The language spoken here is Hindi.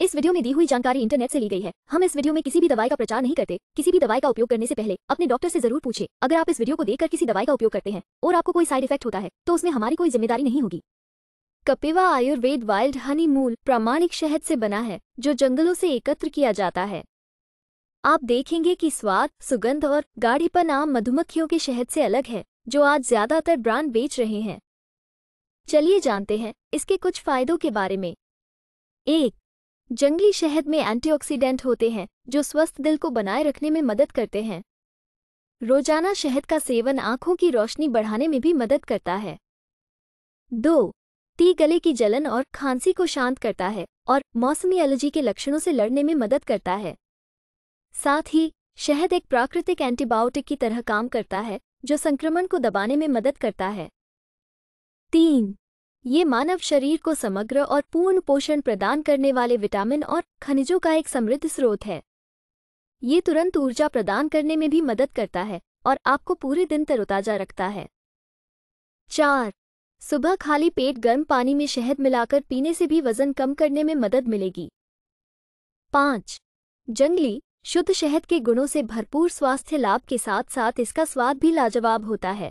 इस वीडियो में दी हुई जानकारी इंटरनेट से ली गई है हम इस वीडियो में किसी भी दवाई का प्रचार नहीं करते किसी भी दवाई का उपयोग करने से पहले अपने डॉक्टर से जरूर पूछे अगर आप इस वीडियो को देखकर किसी दवाई का उपयोग करते हैं और आपको कोई साइड इफेक्ट होता है तो उसमें हमारी कोई जिम्मेदारी नहीं होगी कपेवा आयुर्वेद वाइल्ड हनी मूल प्रामाणिक शहद से बना है जो जंगलों से एकत्र किया जाता है आप देखेंगे कि स्वाद सुगंध और गाढ़ीपन आम मधुमक्खियों के शहद से अलग है जो आज ज्यादातर ब्रांड बेच रहे हैं चलिए जानते हैं इसके कुछ फायदों के बारे में एक जंगली शहद में एंटीऑक्सीडेंट होते हैं जो स्वस्थ दिल को बनाए रखने में मदद करते हैं रोजाना शहद का सेवन आंखों की रोशनी बढ़ाने में भी मदद करता है दो ती गले की जलन और खांसी को शांत करता है और मौसमी एलर्जी के लक्षणों से लड़ने में मदद करता है साथ ही शहद एक प्राकृतिक एंटीबायोटिक की तरह काम करता है जो संक्रमण को दबाने में मदद करता है तीन ये मानव शरीर को समग्र और पूर्ण पोषण प्रदान करने वाले विटामिन और खनिजों का एक समृद्ध स्रोत है ये तुरंत ऊर्जा प्रदान करने में भी मदद करता है और आपको पूरे दिन तरोताजा रखता है चार सुबह खाली पेट गर्म पानी में शहद मिलाकर पीने से भी वजन कम करने में मदद मिलेगी पाँच जंगली शुद्ध शहद के गुणों से भरपूर स्वास्थ्य लाभ के साथ साथ इसका स्वाद भी लाजवाब होता है